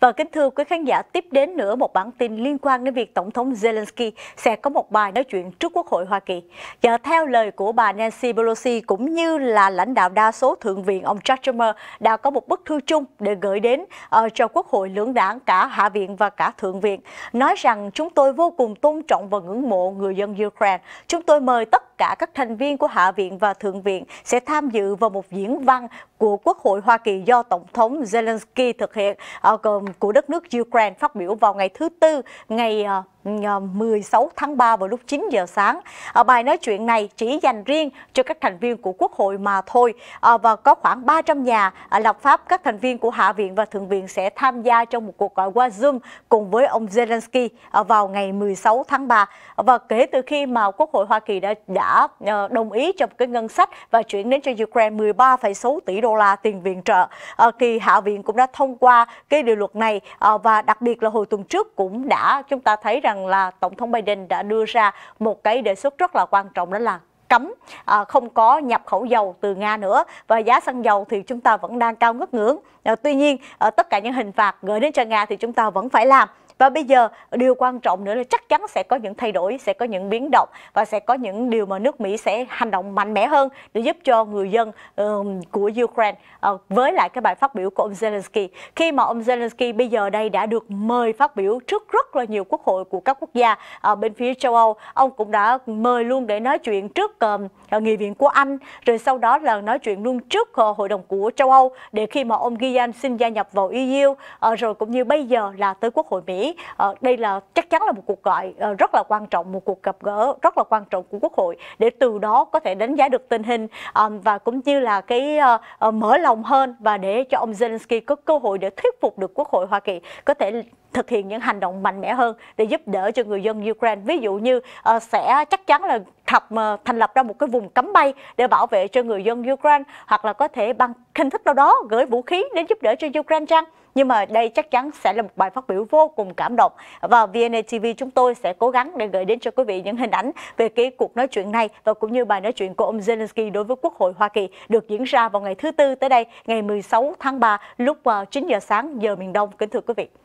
Và vâng, kính thưa quý khán giả, tiếp đến nữa một bản tin liên quan đến việc Tổng thống Zelensky sẽ có một bài nói chuyện trước Quốc hội Hoa Kỳ. Và theo lời của bà Nancy Pelosi cũng như là lãnh đạo đa số Thượng viện ông Chuck Schumer đã có một bức thư chung để gửi đến uh, cho Quốc hội lưỡng đảng cả Hạ viện và cả Thượng viện, nói rằng chúng tôi vô cùng tôn trọng và ngưỡng mộ người dân Ukraine. Chúng tôi mời tất cả các thành viên của Hạ viện và Thượng viện sẽ tham dự vào một diễn văn của Quốc hội Hoa Kỳ do Tổng thống Zelensky thực hiện. Ờ, gồm của đất nước Ukraine phát biểu vào ngày thứ Tư, ngày 16 ờ, tháng 3 vào lúc 9 giờ sáng. bài nói chuyện này chỉ dành riêng cho các thành viên của Quốc hội mà thôi ờ, và có khoảng 300 nhà ờ, lập pháp các thành viên của Hạ viện và Thượng viện sẽ tham gia trong một cuộc gọi qua Zoom cùng với ông Zelensky vào ngày 16 tháng 3 và kể từ khi mà Quốc hội Hoa Kỳ đã đã đồng ý trong cái ngân sách và chuyển đến cho Ukraine 13,6 tỷ đô la tiền viện trợ thì Hạ viện cũng đã thông qua cái điều luật này ờ, và đặc biệt là hồi tuần trước cũng đã chúng ta thấy rằng là Tổng thống Biden đã đưa ra một cái đề xuất rất là quan trọng đó là cấm à, không có nhập khẩu dầu từ Nga nữa và giá xăng dầu thì chúng ta vẫn đang cao ngất ngưỡng. À, tuy nhiên à, tất cả những hình phạt gửi đến cho Nga thì chúng ta vẫn phải làm và bây giờ điều quan trọng nữa là chắc chắn sẽ có những thay đổi sẽ có những biến động và sẽ có những điều mà nước Mỹ sẽ hành động mạnh mẽ hơn để giúp cho người dân uh, của Ukraine uh, với lại cái bài phát biểu của ông Zelensky khi mà ông Zelensky bây giờ đây đã được mời phát biểu trước rất là nhiều quốc hội của các quốc gia uh, bên phía châu Âu ông cũng đã mời luôn để nói chuyện trước uh, nghị viện của Anh rồi sau đó là nói chuyện luôn trước uh, hội đồng của châu Âu để khi mà ông Guyan xin gia nhập vào EU uh, rồi cũng như bây giờ là tới quốc hội Mỹ uh, đây là chắc chắn là một cuộc gọi uh, rất là quan trọng, một cuộc gặp gỡ rất là quan trọng của Quốc hội để từ đó có thể đánh giá được tình hình um, và cũng như là cái uh, mở lòng hơn và để cho ông Zelensky có cơ hội để thuyết phục được Quốc hội Hoa Kỳ có thể thực hiện những hành động mạnh mẽ hơn để giúp đỡ cho người dân Ukraine. Ví dụ như uh, sẽ chắc chắn là thập ờ, thành lập ra một cái vùng cấm bay để bảo vệ cho người dân Ukraine hoặc là có thể bằng hình thức nào đó gửi vũ khí đến giúp đỡ cho Ukraine chăng? Nhưng mà đây chắc chắn sẽ là một bài phát biểu vô cùng cảm động và VNA chúng tôi sẽ cố gắng để gửi đến cho quý vị những hình ảnh về cái cuộc nói chuyện này và cũng như bài nói chuyện của ông Zelensky đối với Quốc hội Hoa Kỳ được diễn ra vào ngày thứ Tư tới đây, ngày 16 tháng 3 lúc 9 ờ, giờ sáng giờ miền Đông. Kính thưa quý vị.